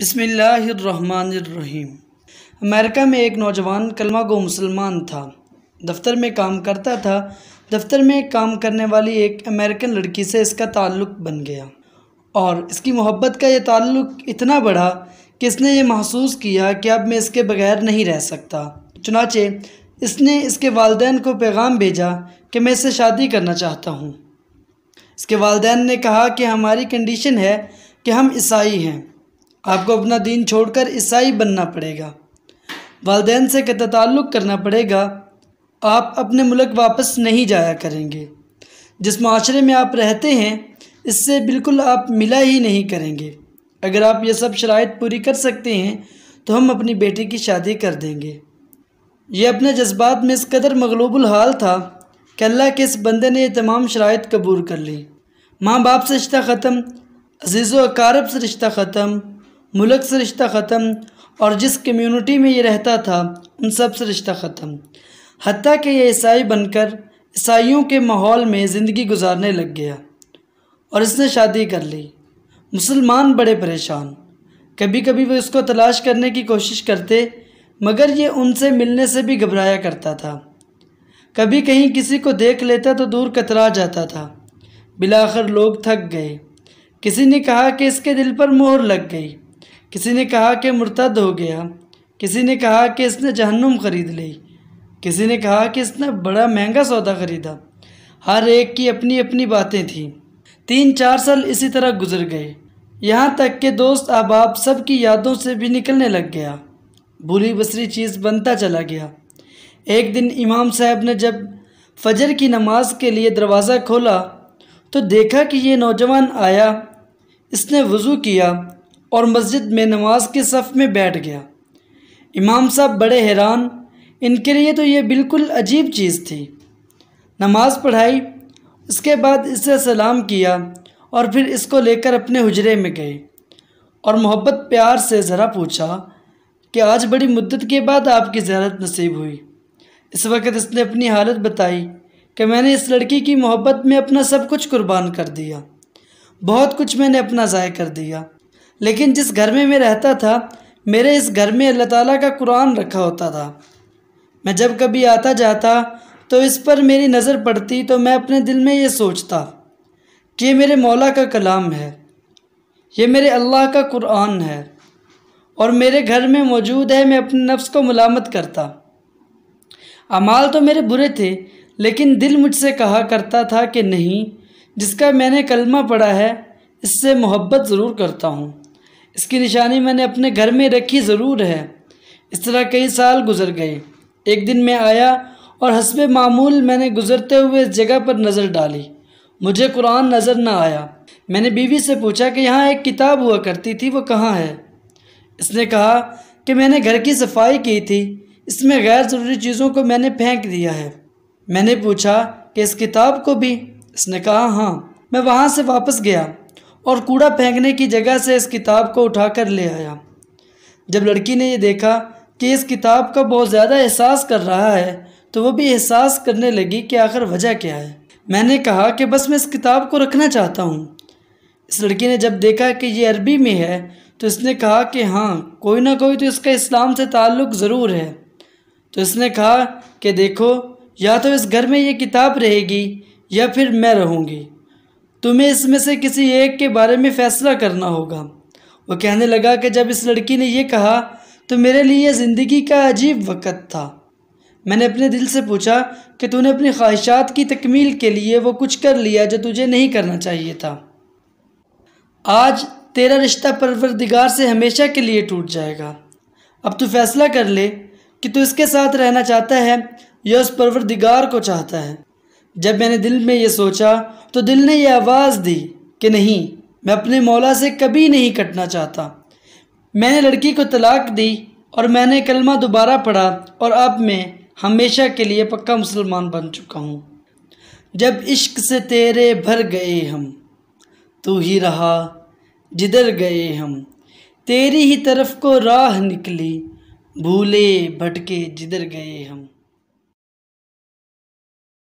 बसमीम अमेरिका में एक नौजवान कलमा गो मुसलमान था दफ्तर में काम करता था दफ्तर में काम करने वाली एक अमेरिकन लड़की से इसका ताल्लुक़ बन गया और इसकी मोहब्बत का ये ताल्लुक़ इतना बढ़ा कि इसने ये महसूस किया कि अब मैं इसके बगैर नहीं रह सकता चुनाचे इसने इसके वालदेन को पैगाम भेजा कि मैं इसे शादी करना चाहता हूँ इसके वालदेन ने कहा कि हमारी कंडीशन है कि हम ईसाई हैं आपको अपना दीन छोड़कर ईसाई बनना पड़ेगा वालदेन से कत तल्लुक़ करना पड़ेगा आप अपने मुल्क वापस नहीं जाया करेंगे जिस माशरे में आप रहते हैं इससे बिल्कुल आप मिला ही नहीं करेंगे अगर आप ये सब शराइ पूरी कर सकते हैं तो हम अपनी बेटी की शादी कर देंगे ये अपने जज्बात में इस कदर मगलूबुल हाल था कि अल्लाह के इस बंदे ने ये तमाम शराइ कबूल कर ली माँ बाप से रिश्ता ख़त्म अजीज़ व अकारब से रिश्ता ख़त्म मुल्क से रिश्ता ख़त्म और जिस कम्युनिटी में ये रहता था उन सब से रिश्ता ख़त्म हती कि यह ईसाई बनकर ईसाइयों के माहौल में ज़िंदगी गुजारने लग गया और इसने शादी कर ली मुसलमान बड़े परेशान कभी कभी वो इसको तलाश करने की कोशिश करते मगर ये उनसे मिलने से भी घबराया करता था कभी कहीं किसी को देख लेता तो दूर कतरा जाता था बिलाखर लोग थक गए किसी ने कहा कि इसके दिल पर मोहर लग गई किसी ने कहा कि मुर्तद हो गया किसी ने कहा कि इसने जहन्नुम ख़रीद ली किसी ने कहा कि इसने बड़ा महंगा सौदा ख़रीदा हर एक की अपनी अपनी बातें थीं तीन चार साल इसी तरह गुजर गए यहाँ तक के दोस्त अहबाब सब की यादों से भी निकलने लग गया बुरी बसरी चीज़ बनता चला गया एक दिन इमाम साहब ने जब फजर की नमाज के लिए दरवाज़ा खोला तो देखा कि ये नौजवान आया इसने वज़ू किया और मस्जिद में नमाज के सफ़ में बैठ गया इमाम साहब बड़े हैरान इनके लिए तो ये बिल्कुल अजीब चीज़ थी नमाज पढ़ाई उसके बाद इसे सलाम किया और फिर इसको लेकर अपने हुजरे में गए और मोहब्बत प्यार से ज़रा पूछा कि आज बड़ी मुद्दत के बाद आपकी ज्यारत नसीब हुई इस वक्त इसने अपनी हालत बताई कि मैंने इस लड़की की मोहब्बत में अपना सब कुछ कुर्बान कर दिया बहुत कुछ मैंने अपना ज़ाय कर दिया लेकिन जिस घर में मैं रहता था मेरे इस घर में अल्लाह ताला का कुरान रखा होता था मैं जब कभी आता जाता तो इस पर मेरी नज़र पड़ती तो मैं अपने दिल में ये सोचता कि ये मेरे मौला का कलाम है ये मेरे अल्लाह का कुरान है और मेरे घर में मौजूद है मैं अपने नफ्स को मलामत करता अमाल तो मेरे बुरे थे लेकिन दिल मुझसे कहा करता था कि नहीं जिसका मैंने कलमा पढ़ा है इससे मोहब्बत ज़रूर करता हूँ इसकी निशानी मैंने अपने घर में रखी ज़रूर है इस तरह कई साल गुजर गए एक दिन मैं आया और हसब मामूल मैंने गुजरते हुए इस जगह पर नज़र डाली मुझे कुरान नज़र ना आया मैंने बीवी से पूछा कि यहाँ एक किताब हुआ करती थी वो कहाँ है इसने कहा कि मैंने घर की सफाई की थी इसमें गैर ज़रूरी चीज़ों को मैंने फेंक दिया है मैंने पूछा कि इस किताब को भी इसने कहा हाँ मैं वहाँ से वापस गया और कूड़ा फेंकने की जगह से इस किताब को उठाकर ले आया जब लड़की ने यह देखा कि इस किताब का बहुत ज़्यादा एहसास कर रहा है तो वह भी एहसास करने लगी कि आखिर वजह क्या है मैंने कहा कि बस मैं इस किताब को रखना चाहता हूँ इस लड़की ने जब देखा कि यह अरबी में है तो इसने कहा कि हाँ कोई ना कोई तो इसका इस्लाम से ताल्लुक़ ज़रूर है तो इसने कहा कि देखो या तो इस घर में ये किताब रहेगी या फिर मैं रहूँगी तुम्हें इसमें से किसी एक के बारे में फ़ैसला करना होगा वो कहने लगा कि जब इस लड़की ने यह कहा तो मेरे लिए यह ज़िंदगी का अजीब वक़्त था मैंने अपने दिल से पूछा कि तूने अपनी ख्वाहिशात की तकमील के लिए वो कुछ कर लिया जो तुझे नहीं करना चाहिए था आज तेरा रिश्ता परवरदिगार से हमेशा के लिए टूट जाएगा अब तू फैसला कर ले कि तू इसके साथ रहना चाहता है या उस परवरदिगार को चाहता है जब मैंने दिल में ये सोचा तो दिल ने यह आवाज़ दी कि नहीं मैं अपने मौला से कभी नहीं कटना चाहता मैंने लड़की को तलाक दी और मैंने कलमा दोबारा पढ़ा और अब मैं हमेशा के लिए पक्का मुसलमान बन चुका हूँ जब इश्क से तेरे भर गए हम तू ही रहा जिधर गए हम तेरी ही तरफ को राह निकली भूले भटके जिधर गए हम